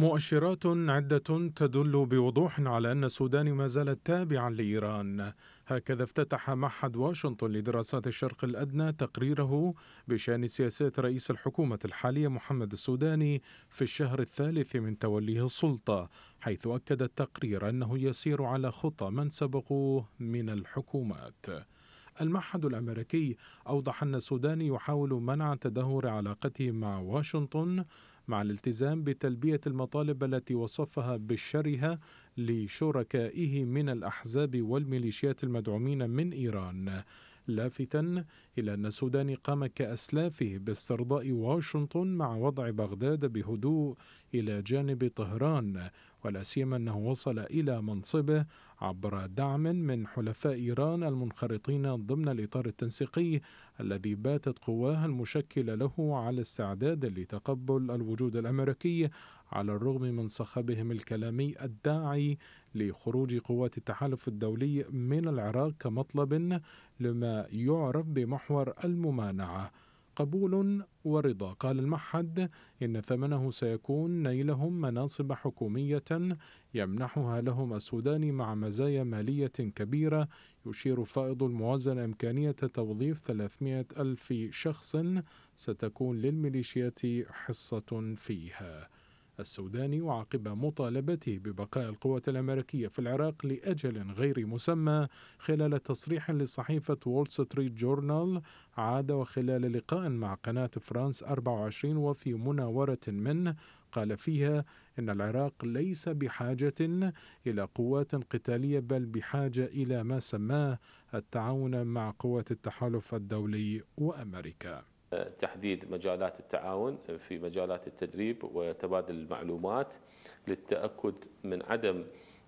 مؤشرات عدة تدل بوضوح على أن السودان ما زالت تابعا لإيران هكذا افتتح معهد واشنطن لدراسات الشرق الأدنى تقريره بشأن سياسات رئيس الحكومة الحالية محمد السوداني في الشهر الثالث من توليه السلطة حيث أكد التقرير أنه يسير على خطى من سبقوه من الحكومات المعهد الأمريكي أوضح أن السودان يحاول منع تدهور علاقته مع واشنطن مع الالتزام بتلبية المطالب التي وصفها بالشرهة لشركائه من الأحزاب والميليشيات المدعومين من إيران لافتا إلى أن السودان قام كأسلافه باسترضاء واشنطن مع وضع بغداد بهدوء إلى جانب طهران ولا سيما انه وصل الى منصبه عبر دعم من حلفاء ايران المنخرطين ضمن الاطار التنسيقي الذي باتت قواه المشكله له على استعداد لتقبل الوجود الامريكي على الرغم من صخبهم الكلامي الداعي لخروج قوات التحالف الدولي من العراق كمطلب لما يعرف بمحور الممانعه قبول ورضا قال المعهد إن ثمنه سيكون نيلهم مناصب حكومية يمنحها لهم السودان مع مزايا مالية كبيرة يشير فائض الموازنة إمكانية توظيف 300 ألف شخص ستكون للميليشيات حصة فيها السوداني وعقب مطالبته ببقاء القوات الأمريكية في العراق لأجل غير مسمى خلال تصريح لصحيفة وول ستريت جورنال عاد وخلال لقاء مع قناة فرانس 24 وفي مناورة منه قال فيها إن العراق ليس بحاجة إلى قوات قتالية بل بحاجة إلى ما سماه التعاون مع قوات التحالف الدولي وأمريكا تحديد مجالات التعاون في مجالات التدريب وتبادل المعلومات للتأكد من عدم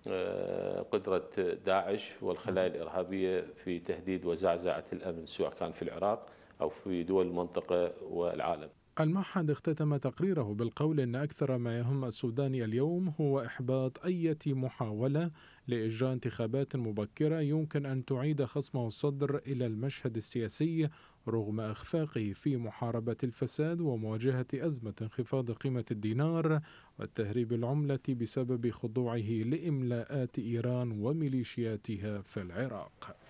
آه، قدرة داعش والخلايا الإرهابية في تهديد وزعزعة الأمن سواء كان في العراق أو في دول المنطقة والعالم المعهد اختتم تقريره بالقول ان اكثر ما يهم السوداني اليوم هو احباط اي محاوله لاجراء انتخابات مبكره يمكن ان تعيد خصمه الصدر الى المشهد السياسي رغم اخفاقه في محاربه الفساد ومواجهه ازمه انخفاض قيمه الدينار وتهريب العمله بسبب خضوعه لاملاءات ايران وميليشياتها في العراق